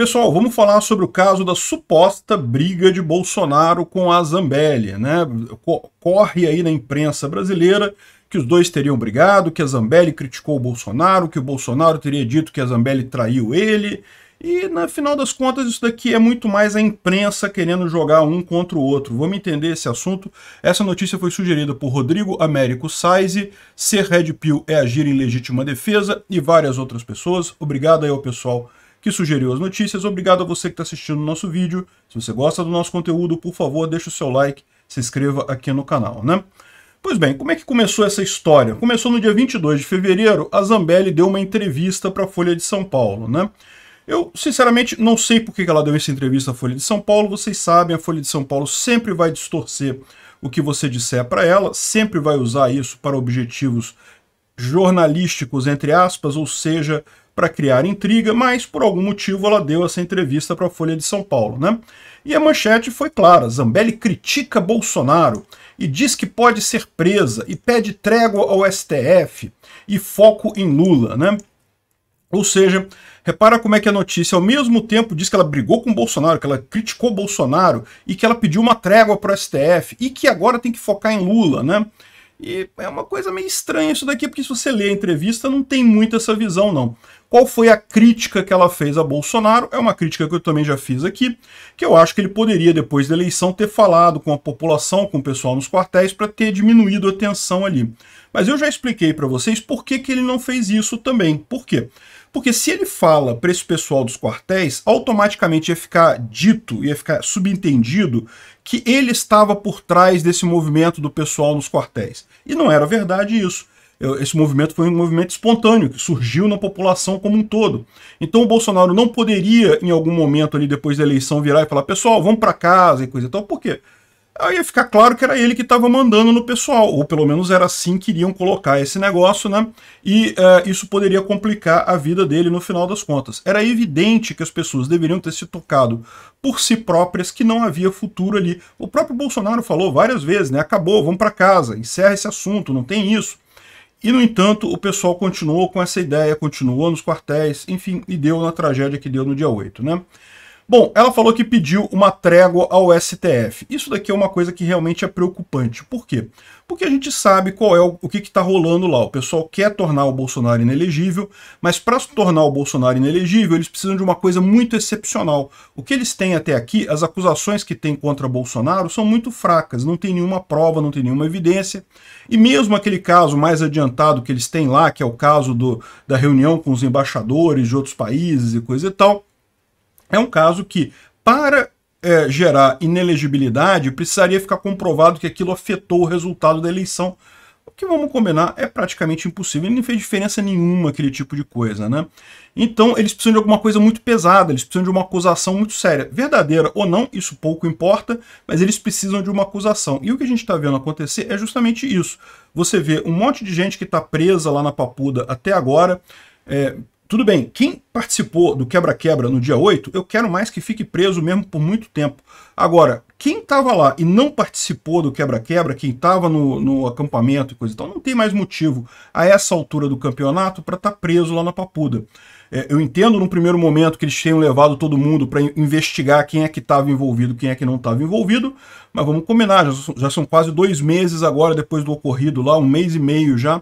Pessoal, vamos falar sobre o caso da suposta briga de Bolsonaro com a Zambelli. Né? Corre aí na imprensa brasileira que os dois teriam brigado, que a Zambelli criticou o Bolsonaro, que o Bolsonaro teria dito que a Zambelli traiu ele. E, na final das contas, isso daqui é muito mais a imprensa querendo jogar um contra o outro. Vamos entender esse assunto. Essa notícia foi sugerida por Rodrigo Américo Saize. Ser Red Pill é agir em legítima defesa e várias outras pessoas. Obrigado aí ao pessoal que sugeriu as notícias. Obrigado a você que está assistindo o nosso vídeo. Se você gosta do nosso conteúdo, por favor, deixe o seu like, se inscreva aqui no canal, né? Pois bem, como é que começou essa história? Começou no dia 22 de fevereiro, a Zambelli deu uma entrevista para a Folha de São Paulo, né? Eu, sinceramente, não sei por que ela deu essa entrevista à Folha de São Paulo. Vocês sabem, a Folha de São Paulo sempre vai distorcer o que você disser para ela, sempre vai usar isso para objetivos jornalísticos, entre aspas, ou seja, para criar intriga, mas por algum motivo ela deu essa entrevista para a Folha de São Paulo, né? E a manchete foi clara: Zambelli critica Bolsonaro e diz que pode ser presa e pede trégua ao STF e foco em Lula, né? Ou seja, repara como é que a notícia ao mesmo tempo diz que ela brigou com Bolsonaro, que ela criticou Bolsonaro e que ela pediu uma trégua para o STF e que agora tem que focar em Lula, né? E é uma coisa meio estranha isso daqui, porque se você lê a entrevista, não tem muito essa visão, não. Qual foi a crítica que ela fez a Bolsonaro? É uma crítica que eu também já fiz aqui, que eu acho que ele poderia, depois da eleição, ter falado com a população, com o pessoal nos quartéis, para ter diminuído a tensão ali. Mas eu já expliquei para vocês por que, que ele não fez isso também. Por quê? Porque se ele fala preço pessoal dos quartéis, automaticamente ia ficar dito, ia ficar subentendido que ele estava por trás desse movimento do pessoal nos quartéis. E não era verdade isso. Esse movimento foi um movimento espontâneo, que surgiu na população como um todo. Então o Bolsonaro não poderia, em algum momento ali depois da eleição, virar e falar: pessoal, vamos para casa e coisa e tal. Por quê? Aí ia ficar claro que era ele que estava mandando no pessoal, ou pelo menos era assim que iriam colocar esse negócio, né? E uh, isso poderia complicar a vida dele no final das contas. Era evidente que as pessoas deveriam ter se tocado por si próprias que não havia futuro ali. O próprio Bolsonaro falou várias vezes, né? Acabou, vamos para casa, encerra esse assunto, não tem isso. E, no entanto, o pessoal continuou com essa ideia, continuou nos quartéis, enfim, e deu na tragédia que deu no dia 8, né? Bom, ela falou que pediu uma trégua ao STF. Isso daqui é uma coisa que realmente é preocupante. Por quê? Porque a gente sabe qual é o, o que está rolando lá. O pessoal quer tornar o Bolsonaro inelegível, mas para se tornar o Bolsonaro inelegível, eles precisam de uma coisa muito excepcional. O que eles têm até aqui, as acusações que têm contra Bolsonaro são muito fracas, não tem nenhuma prova, não tem nenhuma evidência. E mesmo aquele caso mais adiantado que eles têm lá, que é o caso do, da reunião com os embaixadores de outros países e coisa e tal é um caso que, para é, gerar inelegibilidade, precisaria ficar comprovado que aquilo afetou o resultado da eleição. O que vamos combinar é praticamente impossível. Ele não fez diferença nenhuma aquele tipo de coisa, né? Então eles precisam de alguma coisa muito pesada, eles precisam de uma acusação muito séria. Verdadeira ou não, isso pouco importa, mas eles precisam de uma acusação. E o que a gente está vendo acontecer é justamente isso. Você vê um monte de gente que está presa lá na Papuda até agora, é, tudo bem, quem participou do quebra-quebra no dia 8, eu quero mais que fique preso mesmo por muito tempo. Agora, quem estava lá e não participou do quebra-quebra, quem estava no, no, acampamento e coisa e tal, não tem mais motivo a essa altura do campeonato para estar tá preso lá na Papuda. É, eu entendo no primeiro momento que eles tenham levado todo mundo para investigar quem é que estava envolvido, quem é que não estava envolvido, mas vamos combinar, já, já, são quase dois meses agora depois do ocorrido lá, um mês e meio já,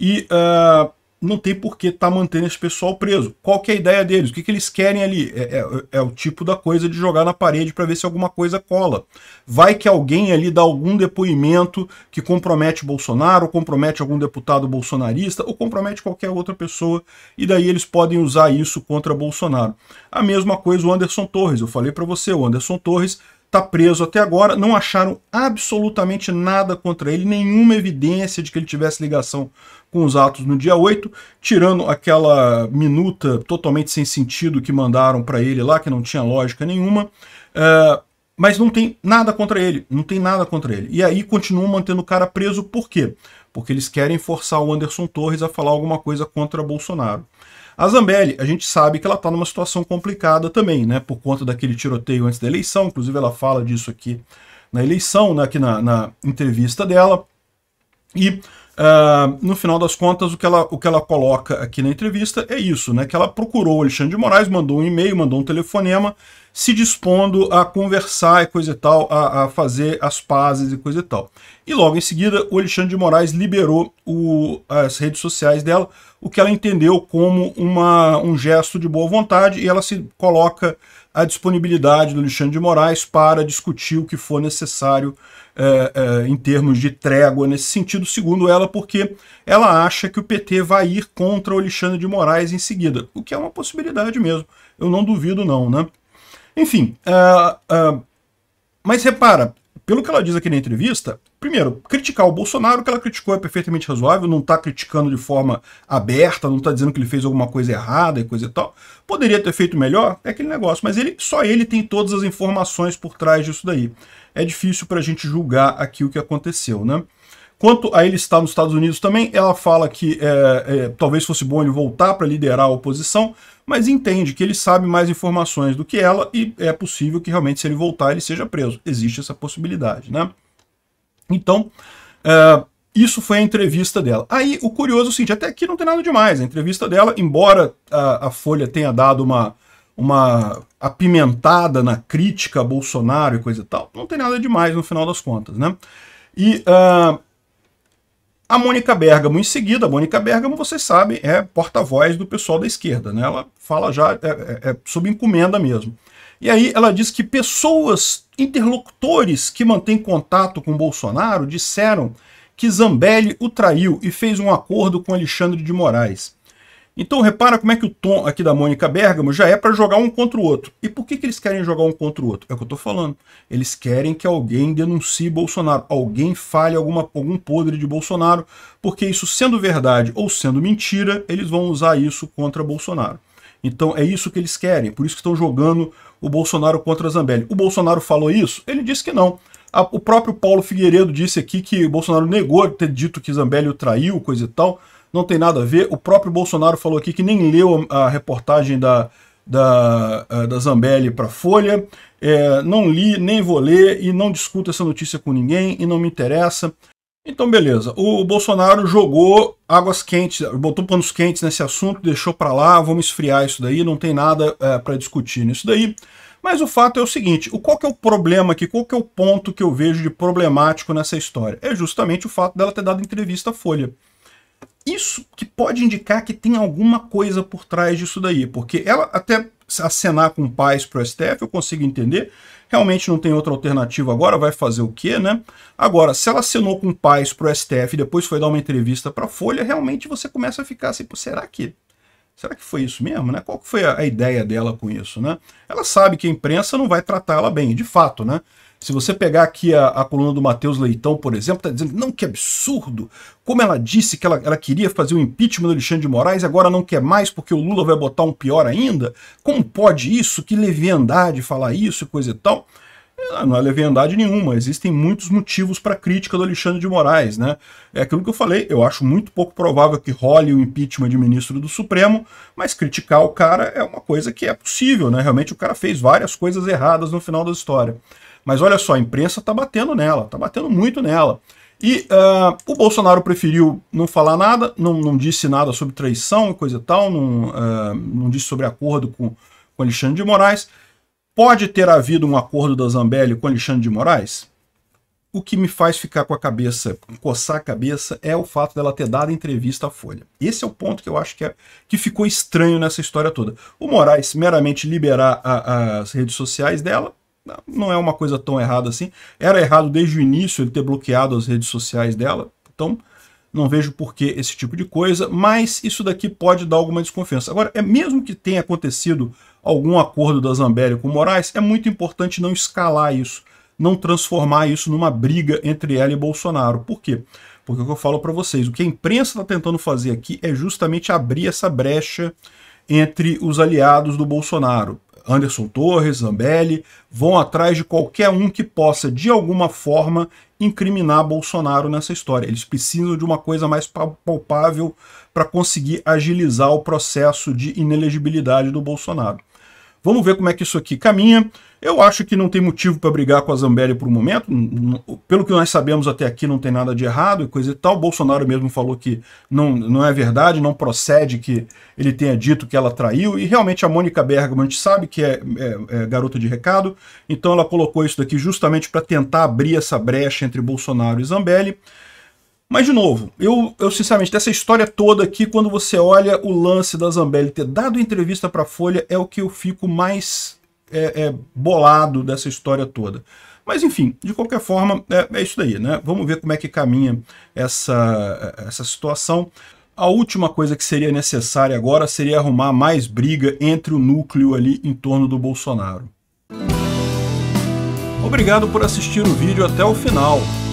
e... Uh, não tem por que estar tá mantendo esse pessoal preso. Qual que é a ideia deles? O que, que eles querem ali? É, é, é o tipo da coisa de jogar na parede para ver se alguma coisa cola. Vai que alguém ali dá algum depoimento que compromete Bolsonaro, ou compromete algum deputado bolsonarista, ou compromete qualquer outra pessoa, e daí eles podem usar isso contra Bolsonaro. A mesma coisa o Anderson Torres. Eu falei para você, o Anderson Torres está preso até agora, não acharam absolutamente nada contra ele, nenhuma evidência de que ele tivesse ligação com os atos no dia 8, tirando aquela minuta totalmente sem sentido que mandaram para ele lá, que não tinha lógica nenhuma. Uh, mas não tem nada contra ele, não tem nada contra ele. E aí continuam mantendo o cara preso por quê? Porque eles querem forçar o Anderson Torres a falar alguma coisa contra Bolsonaro. A Zambelli, a gente sabe que ela está numa situação complicada também, né? Por conta daquele tiroteio antes da eleição, inclusive ela fala disso aqui na eleição, né? aqui na, na entrevista dela. E Uh, no final das contas, o que, ela, o que ela coloca aqui na entrevista é isso, né? Que ela procurou o Alexandre de Moraes, mandou um e-mail, mandou um telefonema, se dispondo a conversar e coisa e tal, a, a fazer as pazes e coisa e tal. E logo em seguida, o Alexandre de Moraes liberou o, as redes sociais dela, o que ela entendeu como uma, um gesto de boa vontade, e ela se coloca à disponibilidade do Alexandre de Moraes para discutir o que for necessário é, é, em termos de trégua nesse sentido, segundo ela, porque ela acha que o PT vai ir contra o Alexandre de Moraes em seguida, o que é uma possibilidade mesmo. Eu não duvido não, né? Enfim, uh, uh, mas repara, pelo que ela diz aqui na entrevista, primeiro, criticar o Bolsonaro, que ela criticou é perfeitamente razoável, não está criticando de forma aberta, não está dizendo que ele fez alguma coisa errada e coisa e tal. Poderia ter feito melhor, é aquele negócio, mas ele só ele tem todas as informações por trás disso daí. É difícil para a gente julgar aqui o que aconteceu, né? Quanto a ele estar nos Estados Unidos também, ela fala que é, é, talvez fosse bom ele voltar para liderar a oposição, mas entende que ele sabe mais informações do que ela e é possível que realmente, se ele voltar, ele seja preso. Existe essa possibilidade, né? Então, é, isso foi a entrevista dela. Aí, o curioso é o seguinte, até aqui não tem nada demais. A entrevista dela, embora a, a Folha tenha dado uma, uma apimentada na crítica a Bolsonaro e coisa e tal, não tem nada demais no final das contas, né? E uh, a Mônica Bergamo em seguida, a Mônica Bergamo, vocês sabem, é porta-voz do pessoal da esquerda, né? Ela fala já, é, é, é, sob encomenda mesmo. E aí ela diz que pessoas, interlocutores que mantêm contato com Bolsonaro disseram que Zambelli o traiu e fez um acordo com Alexandre de Moraes. Então repara como é que o tom aqui da Mônica Bergamo já é para jogar um contra o outro. E por que, que eles querem jogar um contra o outro? É o que eu estou falando. Eles querem que alguém denuncie Bolsonaro, alguém fale alguma, algum podre de Bolsonaro, porque isso sendo verdade ou sendo mentira, eles vão usar isso contra Bolsonaro. Então é isso que eles querem, por isso que estão jogando o Bolsonaro contra a Zambelli. O Bolsonaro falou isso? Ele disse que não. O próprio Paulo Figueiredo disse aqui que Bolsonaro negou ter dito que Zambelli o traiu, coisa e tal não tem nada a ver. O próprio Bolsonaro falou aqui que nem leu a reportagem da, da, eh, da Zambelli para Folha. É, não li, nem vou ler e não discuto essa notícia com ninguém e não me interessa. Então, beleza. O Bolsonaro jogou águas quentes, botou panos quentes nesse assunto, deixou para lá, vamos esfriar isso daí, não tem nada é, eh, para discutir nisso daí. Mas o fato é o seguinte, o qual que é o problema aqui, qual que é o ponto que eu vejo de problemático nessa história? É justamente o fato dela ter dado entrevista à Folha isso que pode indicar que tem alguma coisa por trás disso daí, porque ela até acenar com paz para o STF, eu consigo entender, realmente não tem outra alternativa agora, vai fazer o quê, né? Agora, se ela acenou com paz para o STF e depois foi dar uma entrevista para a Folha, realmente você começa a ficar assim, será que Será que foi isso mesmo, né? Qual foi a, ideia dela com isso, né? Ela sabe que a imprensa não vai tratar ela bem, de fato, né? Se você pegar aqui a, a coluna do Matheus Leitão, por exemplo, está dizendo, não, que absurdo! Como ela disse que ela, ela queria fazer o impeachment do Alexandre de Moraes, agora não quer mais porque o Lula vai botar um pior ainda? Como pode isso? Que leviandade falar isso, e coisa e tal. Ah, não é leviandade nenhuma, existem muitos motivos para crítica do Alexandre de Moraes. Né? É aquilo que eu falei, eu acho muito pouco provável que role o impeachment de ministro do Supremo, mas criticar o cara é uma coisa que é possível, né? Realmente o cara fez várias coisas erradas no final da história. Mas olha só, a imprensa está batendo nela, está batendo muito nela. E uh, o Bolsonaro preferiu não falar nada, não, não disse nada sobre traição e coisa e tal, não, uh, não disse sobre acordo com, com Alexandre de Moraes. Pode ter havido um acordo da Zambelli com Alexandre de Moraes? O que me faz ficar com a cabeça, coçar a cabeça, é o fato dela ter dado entrevista à Folha. Esse é o ponto que eu acho que, é, que ficou estranho nessa história toda. O Moraes meramente liberar a, as redes sociais dela, não é uma coisa tão errada assim. Era errado desde o início ele ter bloqueado as redes sociais dela, então não vejo por que esse tipo de coisa, mas isso daqui pode dar alguma desconfiança. Agora, é mesmo que tenha acontecido algum acordo da Zambelli com o Moraes, é muito importante não escalar isso, não transformar isso numa briga entre ela e Bolsonaro. Por quê? Porque é o que eu falo para vocês, o que a imprensa está tentando fazer aqui é justamente abrir essa brecha entre os aliados do Bolsonaro. Anderson Torres, Zambelli, vão atrás de qualquer um que possa, de alguma forma, incriminar Bolsonaro nessa história. Eles precisam de uma coisa mais palpável para conseguir agilizar o processo de inelegibilidade do Bolsonaro. Vamos ver como é que isso aqui caminha. Eu acho que não tem motivo para brigar com a Zambelli por um momento. Pelo que nós sabemos até aqui, não tem nada de errado e coisa e tal. O Bolsonaro mesmo falou que não, não é verdade, não procede que ele tenha dito que ela traiu. E realmente a Mônica Bergman, a gente sabe que é, é, é garota de recado, então ela colocou isso daqui justamente para tentar abrir essa brecha entre Bolsonaro e Zambelli. Mas, de novo, eu, eu sinceramente, dessa história toda aqui, quando você olha o lance da Zambelli ter dado entrevista para a Folha, é o que eu fico mais é, é, bolado dessa história toda. Mas, enfim, de qualquer forma, é, é isso daí, né? Vamos ver como é que caminha essa, essa situação. A última coisa que seria necessária agora seria arrumar mais briga entre o núcleo ali em torno do Bolsonaro. Obrigado por assistir o vídeo até o final.